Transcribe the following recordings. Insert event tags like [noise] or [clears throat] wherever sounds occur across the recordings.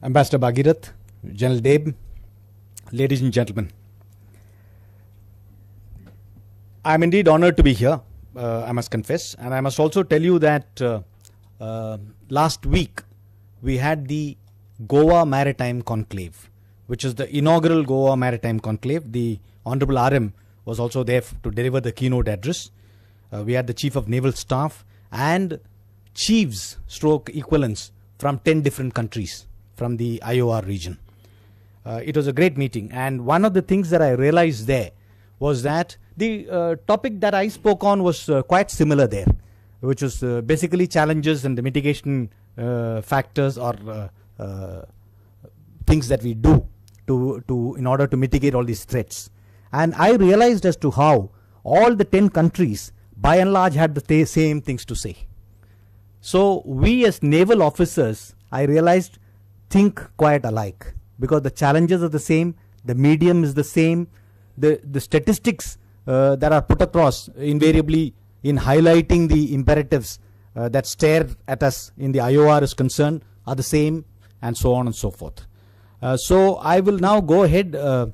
Ambassador Bhagirath, General Deb, ladies and gentlemen. I'm indeed honored to be here, uh, I must confess. And I must also tell you that uh, uh, last week we had the Goa Maritime Conclave, which is the inaugural Goa Maritime Conclave. The Honorable RM was also there to deliver the keynote address. Uh, we had the Chief of Naval Staff and chiefs, stroke equivalents from 10 different countries from the IOR region. Uh, it was a great meeting, and one of the things that I realized there was that the uh, topic that I spoke on was uh, quite similar there, which was uh, basically challenges and the mitigation uh, factors or uh, things that we do to, to in order to mitigate all these threats. And I realized as to how all the 10 countries, by and large, had the same things to say. So, we as naval officers, I realized think quite alike because the challenges are the same, the medium is the same, the, the statistics uh, that are put across invariably in highlighting the imperatives uh, that stare at us in the IOR is concerned are the same and so on and so forth. Uh, so I will now go ahead uh,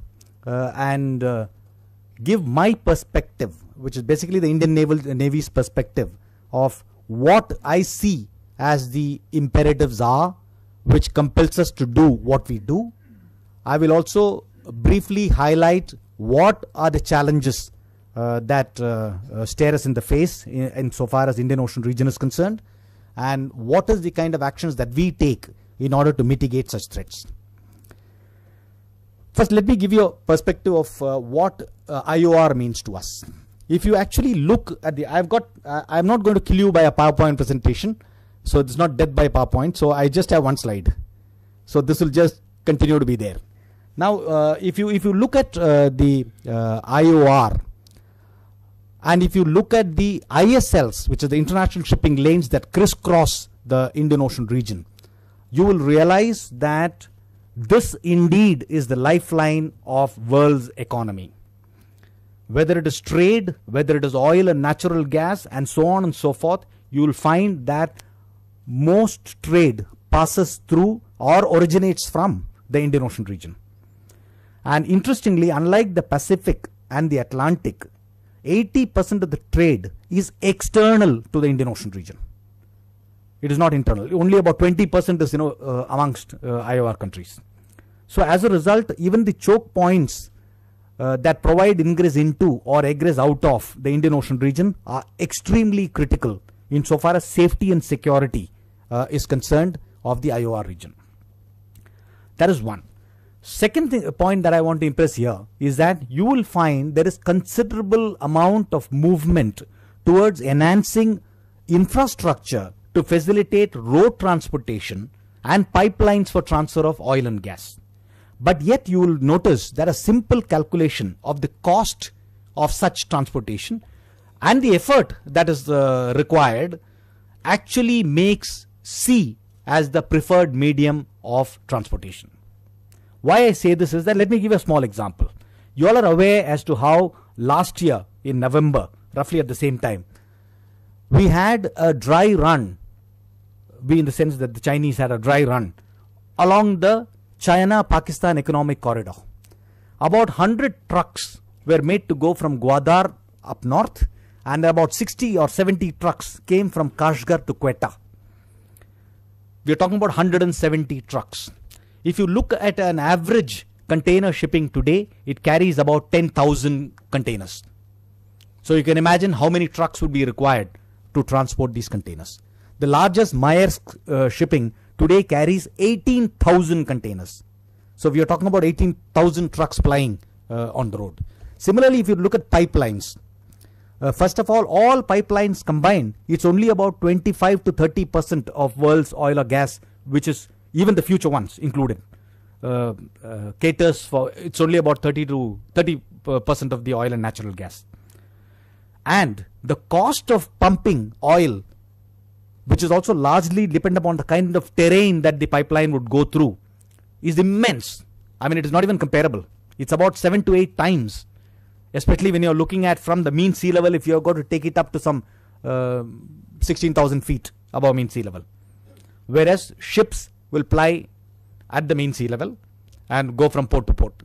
uh, and uh, give my perspective, which is basically the Indian Naval Navy's perspective of what I see as the imperatives are which compels us to do what we do. I will also briefly highlight what are the challenges uh, that uh, uh, stare us in the face in, insofar as Indian Ocean region is concerned and what is the kind of actions that we take in order to mitigate such threats. First, let me give you a perspective of uh, what uh, IOR means to us. If you actually look at the, I've got, uh, I'm not going to kill you by a PowerPoint presentation. So it's not death by PowerPoint. So I just have one slide. So this will just continue to be there. Now, uh, if you if you look at uh, the uh, IOR and if you look at the ISLs, which are the international shipping lanes that crisscross the Indian Ocean region, you will realize that this indeed is the lifeline of world's economy. Whether it is trade, whether it is oil and natural gas, and so on and so forth, you will find that most trade passes through or originates from the Indian Ocean region. And interestingly, unlike the Pacific and the Atlantic, 80% of the trade is external to the Indian Ocean region. It is not internal. Only about 20% is, you know, uh, amongst uh, IOR countries. So as a result, even the choke points uh, that provide ingress into or egress out of the Indian Ocean region are extremely critical insofar as safety and security uh, is concerned of the IOR region. That is one. Second thing, point that I want to impress here is that you will find there is considerable amount of movement towards enhancing infrastructure to facilitate road transportation and pipelines for transfer of oil and gas. But yet you will notice that a simple calculation of the cost of such transportation and the effort that is uh, required actually makes sea as the preferred medium of transportation. Why I say this is that let me give a small example. You all are aware as to how last year in November, roughly at the same time, we had a dry run, we in the sense that the Chinese had a dry run along the China Pakistan economic corridor. About 100 trucks were made to go from Gwadar up north, and about 60 or 70 trucks came from Kashgar to Quetta we're talking about 170 trucks. If you look at an average container shipping today, it carries about 10,000 containers. So you can imagine how many trucks would be required to transport these containers. The largest Maersk uh, shipping today carries 18,000 containers. So we are talking about 18,000 trucks plying uh, on the road. Similarly, if you look at pipelines, uh, first of all, all pipelines combined, it's only about 25 to 30 percent of world's oil or gas, which is even the future ones included. Uh, uh, caters for it's only about 30 to 30 uh, percent of the oil and natural gas, and the cost of pumping oil, which is also largely dependent upon the kind of terrain that the pipeline would go through, is immense. I mean, it is not even comparable. It's about seven to eight times especially when you're looking at from the mean sea level if you're going to take it up to some uh, 16,000 feet above mean sea level. Whereas ships will ply at the mean sea level and go from port to port.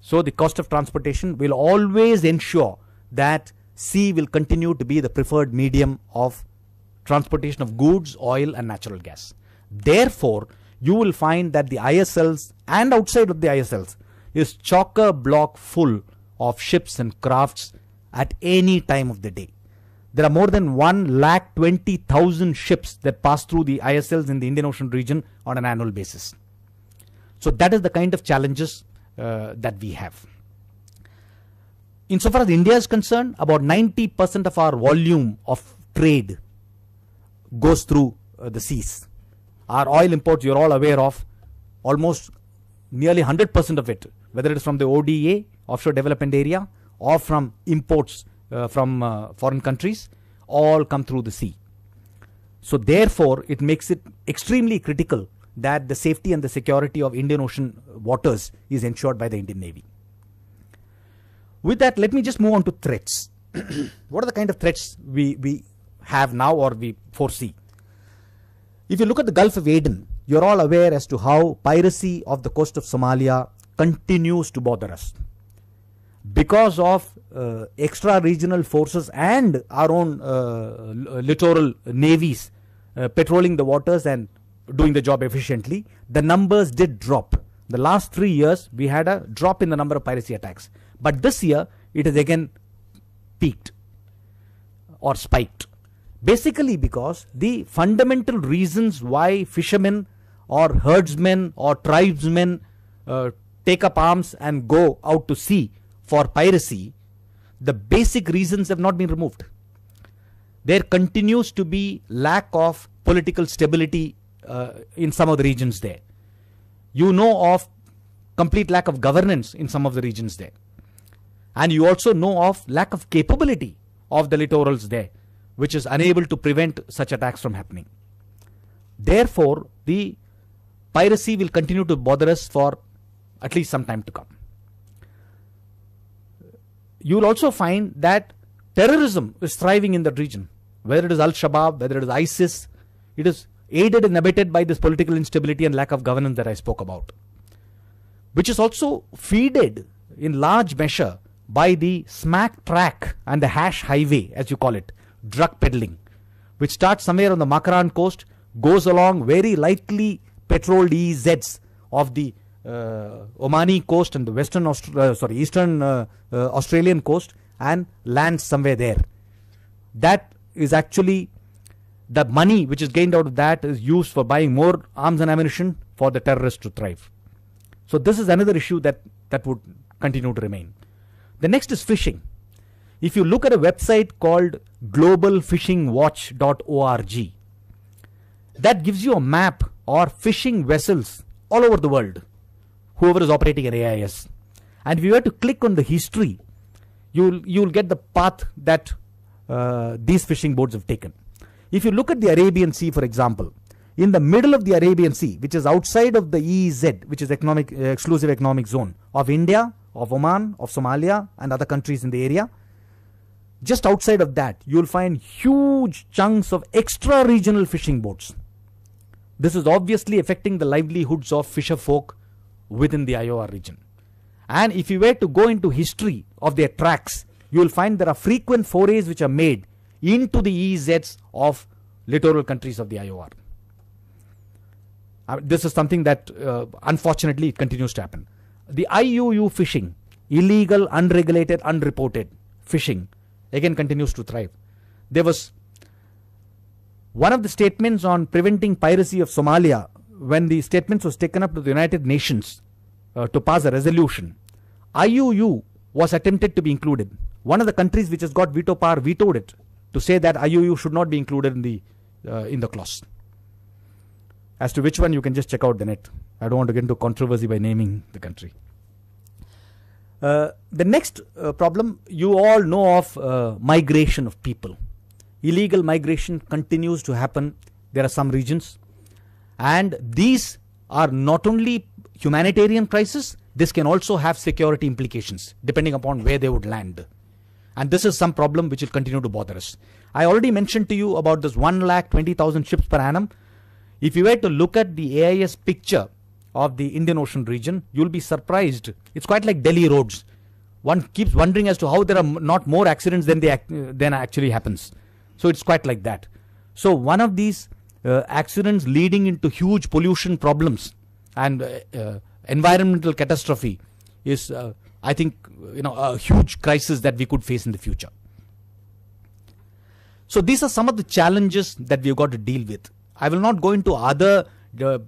So the cost of transportation will always ensure that sea will continue to be the preferred medium of transportation of goods, oil and natural gas. Therefore, you will find that the ISLs and outside of the ISLs is chocker block full of ships and crafts at any time of the day. There are more than 1 lakh 20,000 ships that pass through the ISLs in the Indian Ocean region on an annual basis. So that is the kind of challenges uh, that we have. Insofar as India is concerned, about 90% of our volume of trade goes through uh, the seas. Our oil imports, you're all aware of, almost nearly 100% of it, whether it is from the ODA offshore development area or from imports uh, from uh, foreign countries all come through the sea. So therefore, it makes it extremely critical that the safety and the security of Indian Ocean waters is ensured by the Indian Navy. With that, let me just move on to threats. [clears throat] what are the kind of threats we, we have now or we foresee? If you look at the Gulf of Aden, you're all aware as to how piracy of the coast of Somalia continues to bother us because of uh, extra regional forces and our own uh, littoral navies uh, patrolling the waters and doing the job efficiently, the numbers did drop. The last three years, we had a drop in the number of piracy attacks. But this year, it has again peaked or spiked. Basically, because the fundamental reasons why fishermen or herdsmen or tribesmen uh, take up arms and go out to sea for piracy, the basic reasons have not been removed. There continues to be lack of political stability uh, in some of the regions there. You know of complete lack of governance in some of the regions there. And you also know of lack of capability of the littorals there, which is unable to prevent such attacks from happening. Therefore, the piracy will continue to bother us for at least some time to come you will also find that terrorism is thriving in that region, whether it is Al Shabaab, whether it is ISIS, it is aided and abetted by this political instability and lack of governance that I spoke about, which is also feeded in large measure by the smack track and the hash highway, as you call it, drug peddling, which starts somewhere on the Makaran coast, goes along very lightly patrolled EZs of the uh, Omani coast and the western Aust- uh, sorry eastern uh, Australian coast and lands somewhere there. That is actually the money which is gained out of that is used for buying more arms and ammunition for the terrorists to thrive. So this is another issue that that would continue to remain. The next is phishing. If you look at a website called globalfishingwatch.org, that gives you a map or fishing vessels all over the world whoever is operating an AIS. And if you were to click on the history, you'll, you'll get the path that uh, these fishing boats have taken. If you look at the Arabian Sea, for example, in the middle of the Arabian Sea, which is outside of the EEZ, which is economic, uh, exclusive economic zone of India, of Oman, of Somalia, and other countries in the area, just outside of that, you'll find huge chunks of extra regional fishing boats. This is obviously affecting the livelihoods of fisher folk within the Iowa region. And if you were to go into history of their tracks, you will find there are frequent forays which are made into the EEZs of littoral countries of the IOR. Uh, this is something that uh, unfortunately it continues to happen. The IUU fishing, illegal, unregulated, unreported fishing, again continues to thrive. There was one of the statements on preventing piracy of Somalia when the statements was taken up to the United Nations uh, to pass a resolution, IUU was attempted to be included. One of the countries which has got veto power vetoed it to say that IUU should not be included in the uh, in the clause. As to which one, you can just check out the net. I don't want to get into controversy by naming the country. Uh, the next uh, problem you all know of uh, migration of people. Illegal migration continues to happen. There are some regions and these are not only humanitarian crises, this can also have security implications depending upon where they would land. And this is some problem which will continue to bother us. I already mentioned to you about this 1 lakh 20,000 ships per annum. If you were to look at the AIS picture of the Indian Ocean region, you'll be surprised. It's quite like Delhi roads. One keeps wondering as to how there are not more accidents than, they, than actually happens. So it's quite like that. So one of these uh, accidents leading into huge pollution problems and uh, uh, environmental catastrophe is, I think, you know, a huge crisis that we could face in the future. So these are some of the challenges that we've got to deal with. I will not go into other uh,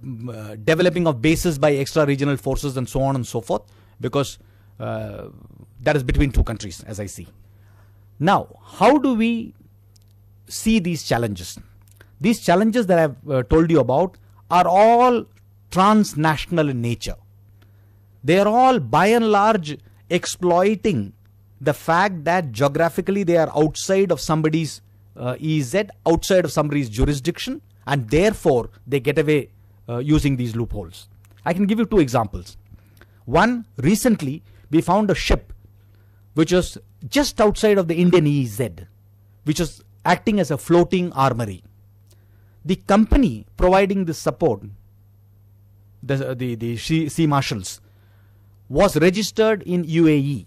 developing of bases by extra regional forces and so on and so forth because uh, that is between two countries as I see. Now, how do we see these challenges? These challenges that I've uh, told you about are all transnational in nature. They are all by and large exploiting the fact that geographically they are outside of somebody's uh, EZ, outside of somebody's jurisdiction, and therefore they get away uh, using these loopholes. I can give you two examples. One, recently we found a ship which was just outside of the Indian EZ, which was acting as a floating armory the company providing this support, the, the, the sea marshals, was registered in UAE.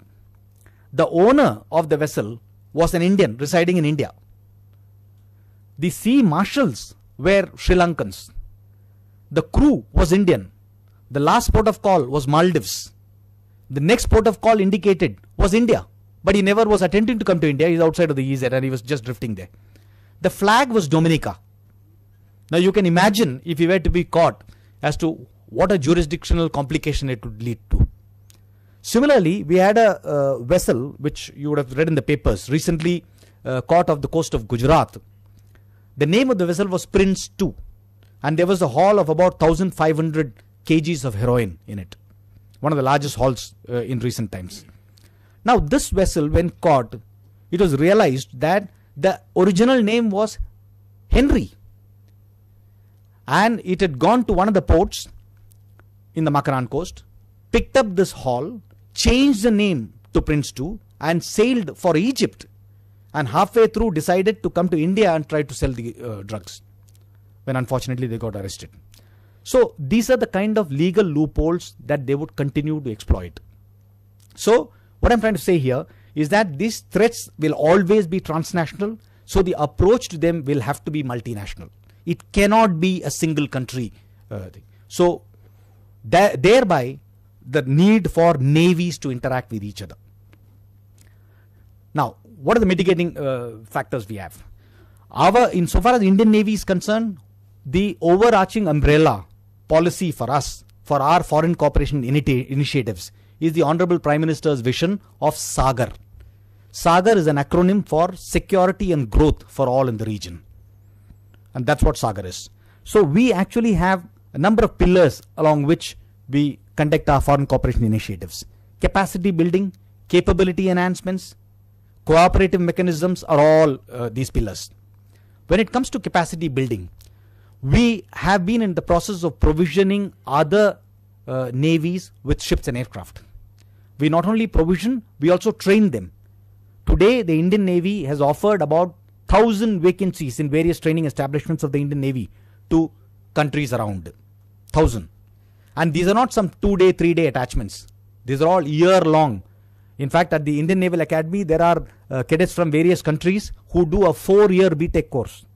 The owner of the vessel was an Indian residing in India. The sea marshals were Sri Lankans. The crew was Indian. The last port of call was Maldives. The next port of call indicated was India. But he never was attempting to come to India. He's outside of the EZ and he was just drifting there. The flag was Dominica. Now you can imagine if we were to be caught as to what a jurisdictional complication it would lead to. Similarly, we had a uh, vessel which you would have read in the papers recently uh, caught off the coast of Gujarat. The name of the vessel was Prince 2 and there was a haul of about 1500 kgs of heroin in it. One of the largest hauls uh, in recent times. Now this vessel when caught, it was realized that the original name was Henry and it had gone to one of the ports in the Makaran coast, picked up this haul, changed the name to Prince 2 and sailed for Egypt and halfway through decided to come to India and try to sell the uh, drugs when unfortunately they got arrested. So these are the kind of legal loopholes that they would continue to exploit. So what I'm trying to say here is that these threats will always be transnational. So the approach to them will have to be multinational. It cannot be a single country. Uh, so thereby the need for navies to interact with each other. Now, what are the mitigating uh, factors we have? Our, insofar as Indian Navy is concerned, the overarching umbrella policy for us, for our foreign cooperation initi initiatives, is the Honorable Prime Minister's vision of SAGAR. SAGAR is an acronym for Security and Growth for All in the Region and that's what Sagar is. So we actually have a number of pillars along which we conduct our foreign cooperation initiatives. Capacity building, capability enhancements, cooperative mechanisms are all uh, these pillars. When it comes to capacity building, we have been in the process of provisioning other uh, navies with ships and aircraft. We not only provision, we also train them. Today, the Indian Navy has offered about thousand vacancies in various training establishments of the Indian Navy to countries around. Thousand. And these are not some two day, three day attachments. These are all year long. In fact, at the Indian Naval Academy, there are uh, cadets from various countries who do a four year BTEC course.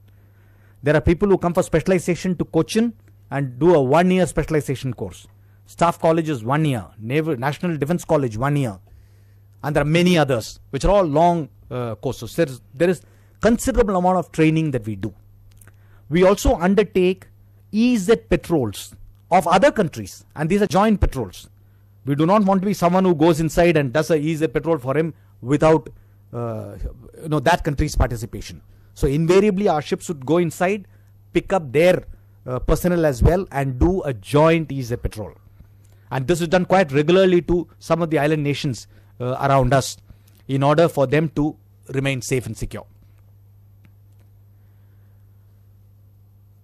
There are people who come for specialization to Cochin and do a one year specialization course. Staff College is one year, Naval, National Defense College, one year. And there are many others, which are all long uh, courses. There is, there is considerable amount of training that we do. We also undertake EZ patrols of other countries, and these are joint patrols. We do not want to be someone who goes inside and does a EZ patrol for him without uh, you know that country's participation. So invariably, our ships would go inside, pick up their uh, personnel as well, and do a joint EZ patrol. And this is done quite regularly to some of the island nations uh, around us in order for them to remain safe and secure.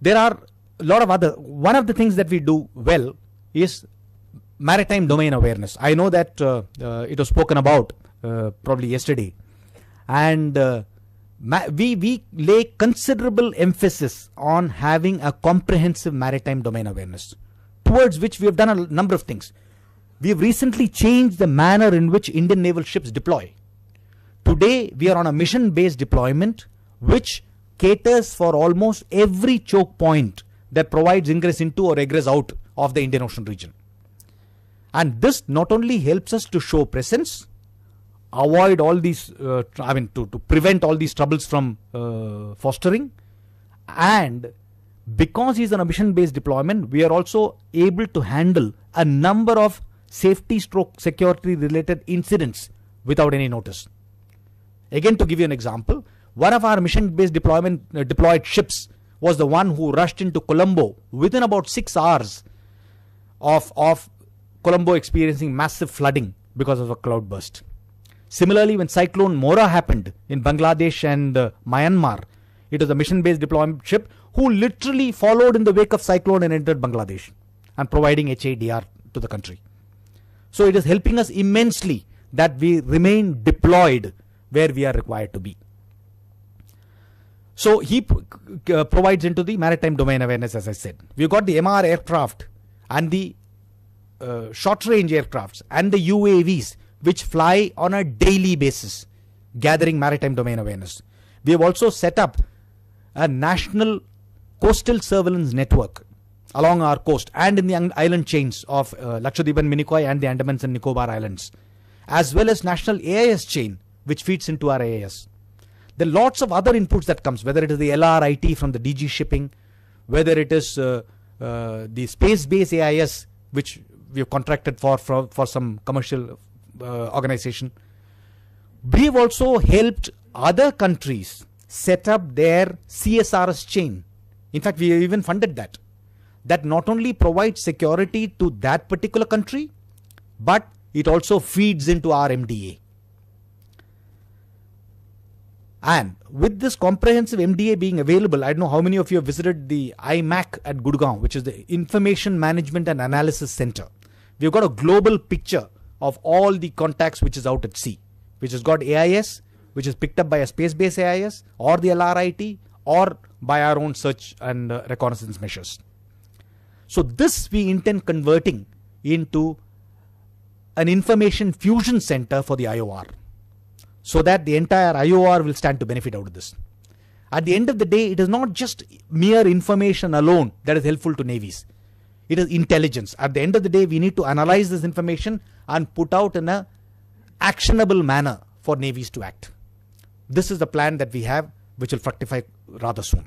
there are a lot of other one of the things that we do well is maritime domain awareness i know that uh, uh, it was spoken about uh, probably yesterday and uh, we we lay considerable emphasis on having a comprehensive maritime domain awareness towards which we have done a number of things we have recently changed the manner in which indian naval ships deploy today we are on a mission based deployment which caters for almost every choke point that provides ingress into or egress out of the Indian Ocean region. And this not only helps us to show presence, avoid all these, uh, I mean, to, to prevent all these troubles from uh, fostering, and because it's an mission based deployment, we are also able to handle a number of safety stroke security related incidents without any notice. Again, to give you an example, one of our mission-based deployment uh, deployed ships was the one who rushed into Colombo within about six hours of, of Colombo experiencing massive flooding because of a cloudburst. Similarly, when Cyclone Mora happened in Bangladesh and uh, Myanmar, it was a mission-based deployment ship who literally followed in the wake of cyclone and entered Bangladesh and providing HADR to the country. So it is helping us immensely that we remain deployed where we are required to be. So he uh, provides into the maritime domain awareness, as I said. We've got the MR aircraft and the uh, short range aircrafts and the UAVs, which fly on a daily basis, gathering maritime domain awareness. We have also set up a national coastal surveillance network along our coast and in the island chains of uh, Lakshadweep and Minicoy and the Andamans and Nicobar Islands, as well as national AIS chain, which feeds into our AIS. There are lots of other inputs that comes, whether it is the LRIT from the DG shipping, whether it is uh, uh, the space-based AIS, which we have contracted for, for, for some commercial uh, organization. We have also helped other countries set up their CSRS chain. In fact, we have even funded that. That not only provides security to that particular country, but it also feeds into our MDA. And with this comprehensive MDA being available, I don't know how many of you have visited the IMAC at Gurgaon, which is the Information Management and Analysis Center. We've got a global picture of all the contacts which is out at sea, which has got AIS, which is picked up by a space based AIS or the LRIT or by our own search and uh, reconnaissance measures. So, this we intend converting into an information fusion center for the IOR so that the entire IOR will stand to benefit out of this. At the end of the day, it is not just mere information alone that is helpful to navies. It is intelligence. At the end of the day, we need to analyze this information and put out in a actionable manner for navies to act. This is the plan that we have, which will fructify rather soon.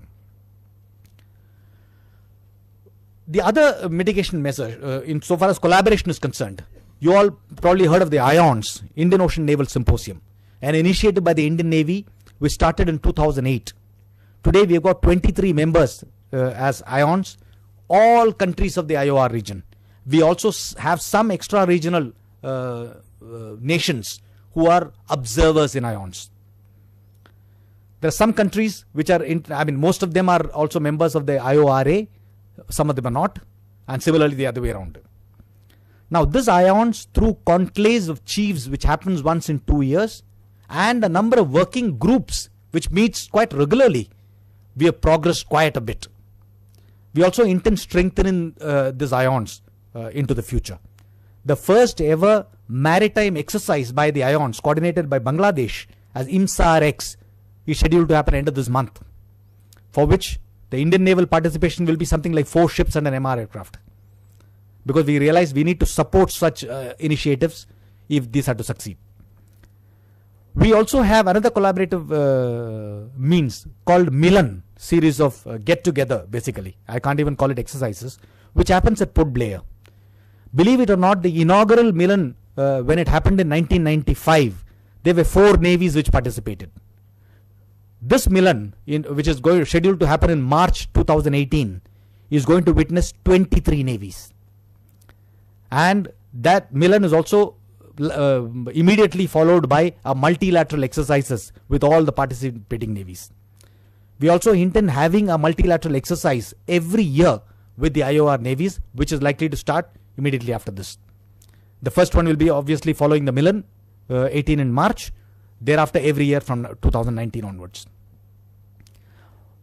The other mitigation measure, uh, insofar as collaboration is concerned, you all probably heard of the IONS, Indian Ocean Naval Symposium and initiated by the Indian Navy, which started in 2008. Today we have got 23 members uh, as IONs, all countries of the IOR region. We also have some extra regional uh, uh, nations who are observers in IONs. There are some countries which are, in, I mean, most of them are also members of the IORA, some of them are not, and similarly the other way around. Now, this IONs through conclaves of chiefs, which happens once in two years, and the number of working groups which meets quite regularly, we have progressed quite a bit. We also intend strengthening uh, these ions uh, into the future. The first ever maritime exercise by the ions coordinated by Bangladesh as IMSARX is scheduled to happen end of this month, for which the Indian naval participation will be something like four ships and an MR aircraft. Because we realize we need to support such uh, initiatives if these are to succeed we also have another collaborative uh, means called Milan series of uh, get together basically I can't even call it exercises which happens at Port Blair believe it or not the inaugural Milan uh, when it happened in 1995 there were four navies which participated this Milan in, which is going scheduled to happen in March 2018 is going to witness 23 navies and that Milan is also uh, immediately followed by multilateral exercises with all the participating navies. We also intend having a multilateral exercise every year with the IOR navies, which is likely to start immediately after this. The first one will be obviously following the Milan, uh, 18 in March, thereafter every year from 2019 onwards.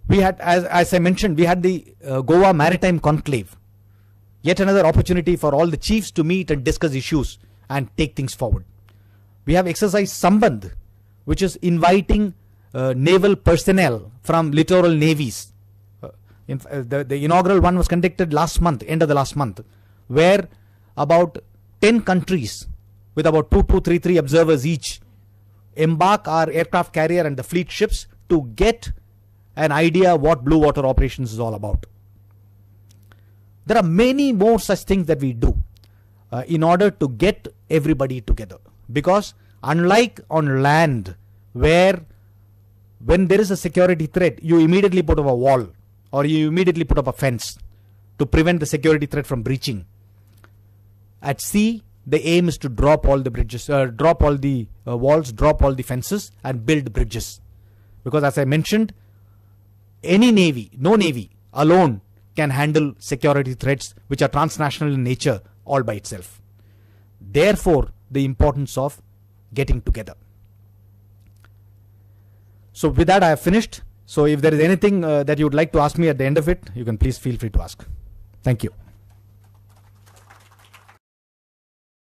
We had, as, as I mentioned, we had the uh, Goa Maritime Conclave, yet another opportunity for all the chiefs to meet and discuss issues and take things forward. We have exercise Sambandh, which is inviting uh, naval personnel from littoral navies. Uh, in, uh, the, the inaugural one was conducted last month, end of the last month, where about 10 countries with about 2233 observers each embark our aircraft carrier and the fleet ships to get an idea what blue water operations is all about. There are many more such things that we do uh, in order to get everybody together. Because unlike on land, where when there is a security threat, you immediately put up a wall or you immediately put up a fence to prevent the security threat from breaching. At sea, the aim is to drop all the bridges, uh, drop all the uh, walls, drop all the fences, and build bridges. Because as I mentioned, any navy, no navy alone can handle security threats which are transnational in nature all by itself. Therefore, the importance of getting together. So, with that, I have finished. So, if there is anything uh, that you would like to ask me at the end of it, you can please feel free to ask. Thank you.